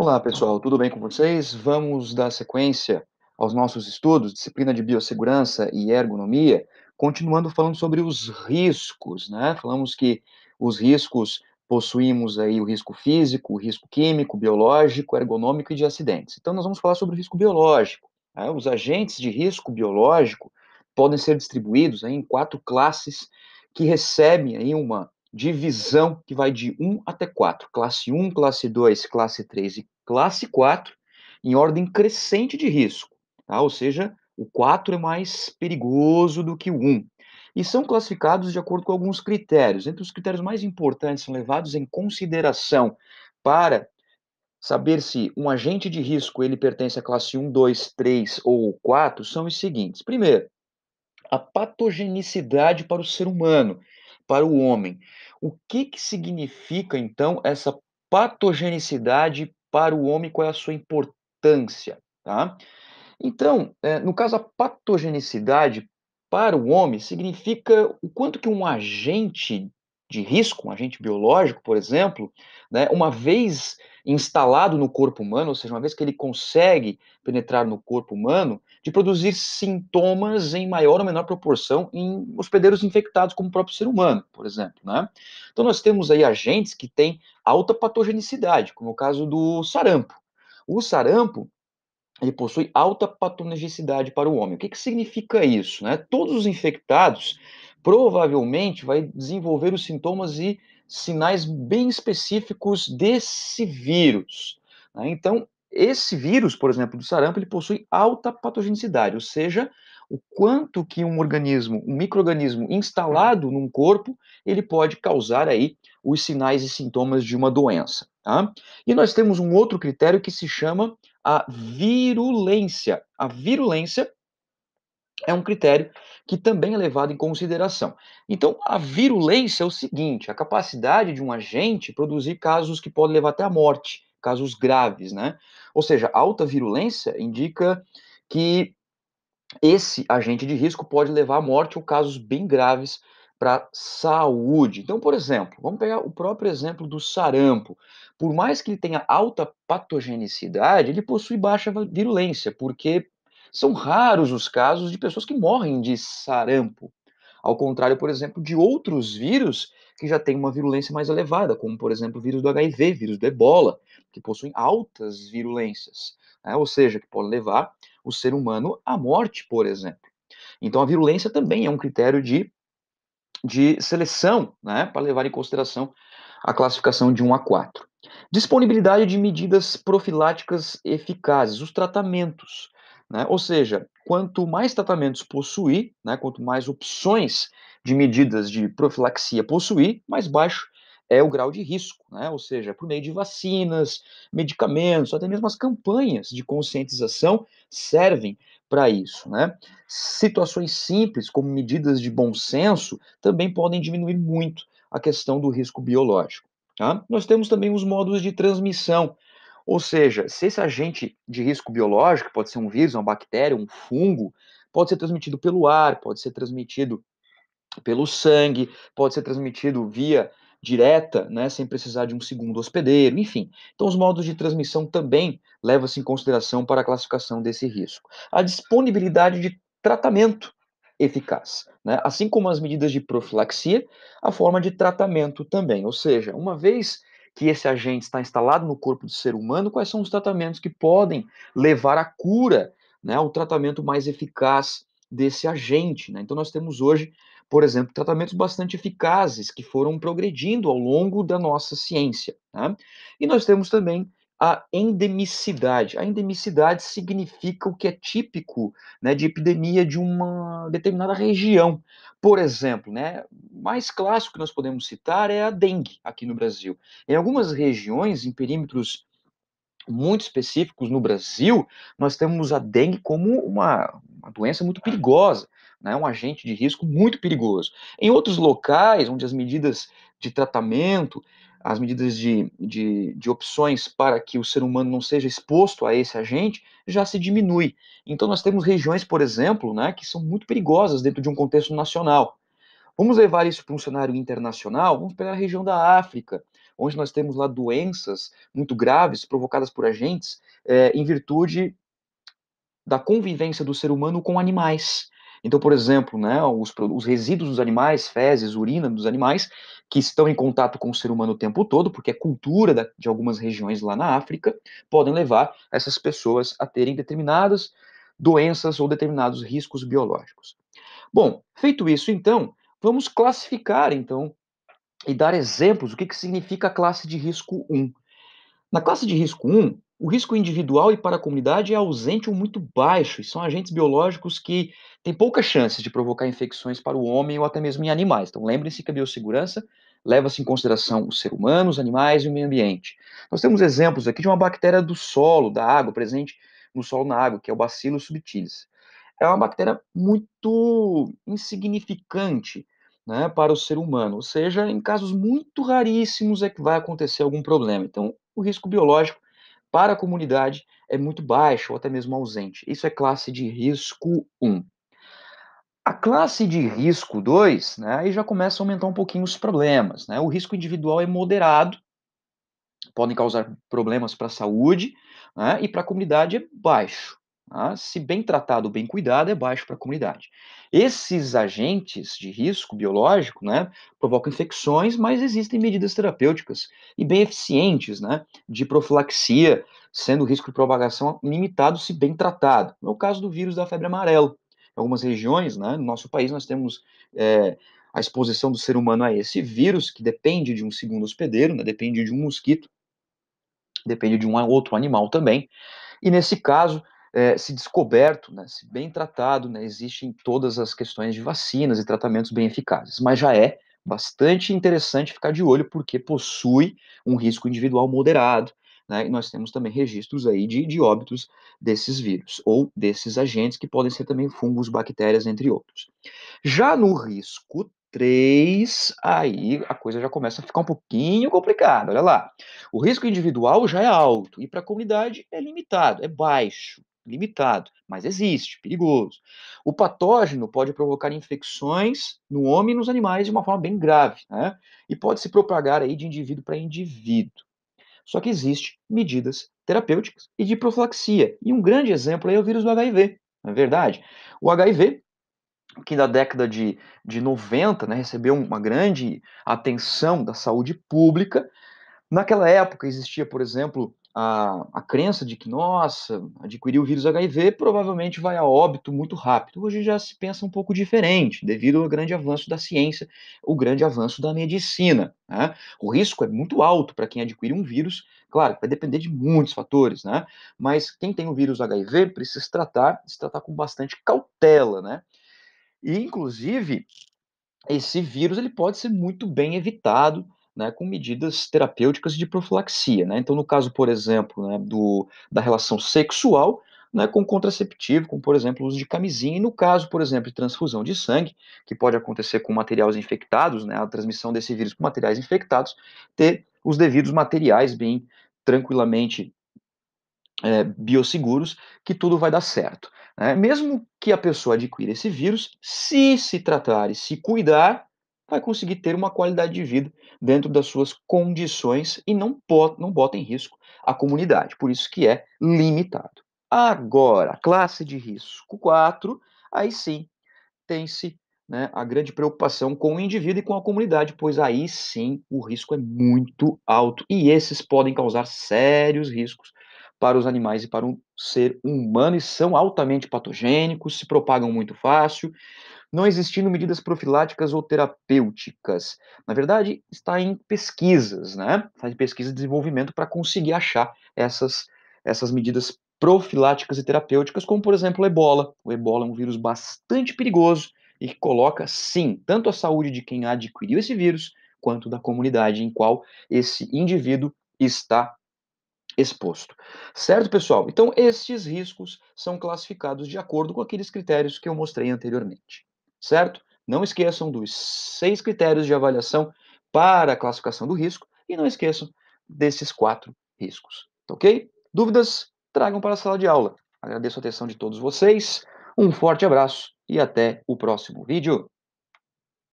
Olá, pessoal, tudo bem com vocês? Vamos dar sequência aos nossos estudos, disciplina de biossegurança e ergonomia, continuando falando sobre os riscos, né? Falamos que os riscos possuímos aí o risco físico, o risco químico, biológico, ergonômico e de acidentes. Então, nós vamos falar sobre o risco biológico. Né? Os agentes de risco biológico podem ser distribuídos aí em quatro classes que recebem aí uma divisão que vai de 1 até 4, classe 1, classe 2, classe 3 e classe 4, em ordem crescente de risco, tá? ou seja, o 4 é mais perigoso do que o 1. E são classificados de acordo com alguns critérios. Entre os critérios mais importantes são levados em consideração para saber se um agente de risco ele pertence à classe 1, 2, 3 ou 4 são os seguintes. Primeiro, a patogenicidade para o ser humano para o homem. O que, que significa, então, essa patogenicidade para o homem? Qual é a sua importância? Tá? Então, eh, no caso, a patogenicidade para o homem significa o quanto que um agente de risco, um agente biológico, por exemplo, né, uma vez instalado no corpo humano, ou seja, uma vez que ele consegue penetrar no corpo humano, de produzir sintomas em maior ou menor proporção em hospedeiros infectados, como o próprio ser humano, por exemplo. Né? Então, nós temos aí agentes que têm alta patogenicidade, como é o caso do sarampo. O sarampo ele possui alta patogenicidade para o homem. O que, que significa isso? Né? Todos os infectados provavelmente vai desenvolver os sintomas e sinais bem específicos desse vírus. Né? Então, esse vírus, por exemplo, do sarampo, ele possui alta patogenicidade, ou seja, o quanto que um organismo, um microorganismo instalado num corpo, ele pode causar aí os sinais e sintomas de uma doença. Tá? E nós temos um outro critério que se chama a virulência. A virulência é um critério que também é levado em consideração. Então, a virulência é o seguinte: a capacidade de um agente produzir casos que podem levar até a morte casos graves, né? Ou seja, alta virulência indica que esse agente de risco pode levar à morte ou casos bem graves para saúde. Então, por exemplo, vamos pegar o próprio exemplo do sarampo. Por mais que ele tenha alta patogenicidade, ele possui baixa virulência, porque são raros os casos de pessoas que morrem de sarampo. Ao contrário, por exemplo, de outros vírus que já têm uma virulência mais elevada, como, por exemplo, o vírus do HIV, vírus do ebola, que possuem altas virulências, né? ou seja, que podem levar o ser humano à morte, por exemplo. Então, a virulência também é um critério de, de seleção, né? para levar em consideração a classificação de 1 a 4. Disponibilidade de medidas profiláticas eficazes, os tratamentos. Né? Ou seja, quanto mais tratamentos possuir, né, quanto mais opções de medidas de profilaxia possuir, mais baixo é o grau de risco, né? ou seja, por meio de vacinas, medicamentos, até mesmo as campanhas de conscientização servem para isso. Né? Situações simples, como medidas de bom senso, também podem diminuir muito a questão do risco biológico. Tá? Nós temos também os modos de transmissão ou seja, se esse agente de risco biológico, pode ser um vírus, uma bactéria, um fungo, pode ser transmitido pelo ar, pode ser transmitido pelo sangue, pode ser transmitido via direta, né, sem precisar de um segundo hospedeiro, enfim. Então, os modos de transmissão também levam-se em consideração para a classificação desse risco. A disponibilidade de tratamento eficaz, né? assim como as medidas de profilaxia, a forma de tratamento também. Ou seja, uma vez que esse agente está instalado no corpo do ser humano, quais são os tratamentos que podem levar à cura, né, o tratamento mais eficaz desse agente. Né? Então, nós temos hoje, por exemplo, tratamentos bastante eficazes que foram progredindo ao longo da nossa ciência. Né? E nós temos também a endemicidade. A endemicidade significa o que é típico né, de epidemia de uma determinada região. Por exemplo, né, mais clássico que nós podemos citar é a dengue aqui no Brasil. Em algumas regiões, em perímetros muito específicos no Brasil, nós temos a dengue como uma, uma doença muito perigosa, né, um agente de risco muito perigoso. Em outros locais, onde as medidas de tratamento as medidas de, de, de, opções para que o ser humano não seja exposto a esse agente já se diminui. Então, nós temos regiões, por exemplo, né, que são muito perigosas dentro de um contexto nacional. Vamos levar isso para um cenário internacional? Vamos pegar a região da África, onde nós temos lá doenças muito graves provocadas por agentes é, em virtude da convivência do ser humano com animais. Então, por exemplo, né, os, os resíduos dos animais, fezes, urina dos animais, que estão em contato com o ser humano o tempo todo, porque é cultura da, de algumas regiões lá na África, podem levar essas pessoas a terem determinadas doenças ou determinados riscos biológicos. Bom, feito isso, então, vamos classificar, então, e dar exemplos do que, que significa a classe de risco 1. Na classe de risco 1, o risco individual e para a comunidade é ausente ou muito baixo, e são agentes biológicos que têm poucas chances de provocar infecções para o homem ou até mesmo em animais. Então, lembrem-se que a biossegurança leva-se em consideração o ser humano, os animais e o meio ambiente. Nós temos exemplos aqui de uma bactéria do solo, da água, presente no solo na água, que é o Bacillus subtilis. É uma bactéria muito insignificante né, para o ser humano, ou seja, em casos muito raríssimos é que vai acontecer algum problema. Então, o risco biológico para a comunidade é muito baixo ou até mesmo ausente. Isso é classe de risco 1. A classe de risco 2, né, aí já começa a aumentar um pouquinho os problemas. Né? O risco individual é moderado, podem causar problemas para a saúde, né, e para a comunidade é baixo. Ah, se bem tratado, bem cuidado, é baixo para a comunidade. Esses agentes de risco biológico né, provocam infecções, mas existem medidas terapêuticas e bem eficientes né, de profilaxia, sendo o risco de propagação limitado se bem tratado. No é caso do vírus da febre amarela. Em algumas regiões, né, no nosso país, nós temos é, a exposição do ser humano a esse vírus, que depende de um segundo hospedeiro, né, depende de um mosquito, depende de um outro animal também. E nesse caso, é, se descoberto, né, se bem tratado, né, existem todas as questões de vacinas e tratamentos bem eficazes, mas já é bastante interessante ficar de olho porque possui um risco individual moderado, né, e nós temos também registros aí de, de óbitos desses vírus ou desses agentes que podem ser também fungos, bactérias, entre outros. Já no risco 3, aí a coisa já começa a ficar um pouquinho complicada. Olha lá. O risco individual já é alto e para a comunidade é limitado, é baixo limitado, mas existe, perigoso. O patógeno pode provocar infecções no homem e nos animais de uma forma bem grave, né? E pode se propagar aí de indivíduo para indivíduo. Só que existem medidas terapêuticas e de profilaxia. E um grande exemplo aí é o vírus do HIV, não é verdade? O HIV, que na década de, de 90 né, recebeu uma grande atenção da saúde pública, Naquela época existia, por exemplo, a, a crença de que, nossa, adquirir o vírus HIV provavelmente vai a óbito muito rápido. Hoje já se pensa um pouco diferente, devido ao grande avanço da ciência, o grande avanço da medicina. Né? O risco é muito alto para quem adquire um vírus, claro, vai depender de muitos fatores, né? Mas quem tem o vírus HIV precisa se tratar, se tratar com bastante cautela, né? E, inclusive, esse vírus ele pode ser muito bem evitado né, com medidas terapêuticas de profilaxia. Né? Então, no caso, por exemplo, né, do, da relação sexual, né, com contraceptivo, com, por exemplo o uso de camisinha, e no caso, por exemplo, de transfusão de sangue, que pode acontecer com materiais infectados, né, a transmissão desse vírus com materiais infectados, ter os devidos materiais bem tranquilamente é, biosseguros, que tudo vai dar certo. Né? Mesmo que a pessoa adquira esse vírus, se se tratar e se cuidar, vai conseguir ter uma qualidade de vida dentro das suas condições e não, bota, não bota em risco a comunidade. Por isso que é limitado. Agora, classe de risco 4, aí sim tem-se né, a grande preocupação com o indivíduo e com a comunidade, pois aí sim o risco é muito alto e esses podem causar sérios riscos para os animais e para o ser humano e são altamente patogênicos, se propagam muito fácil, não existindo medidas profiláticas ou terapêuticas. Na verdade, está em pesquisas, né? Está em pesquisa e desenvolvimento para conseguir achar essas, essas medidas profiláticas e terapêuticas, como por exemplo o ebola. O ebola é um vírus bastante perigoso e que coloca, sim, tanto a saúde de quem adquiriu esse vírus, quanto da comunidade em qual esse indivíduo está exposto. Certo, pessoal? Então, estes riscos são classificados de acordo com aqueles critérios que eu mostrei anteriormente certo? Não esqueçam dos seis critérios de avaliação para a classificação do risco e não esqueçam desses quatro riscos, tá ok? Dúvidas? Tragam para a sala de aula. Agradeço a atenção de todos vocês, um forte abraço e até o próximo vídeo.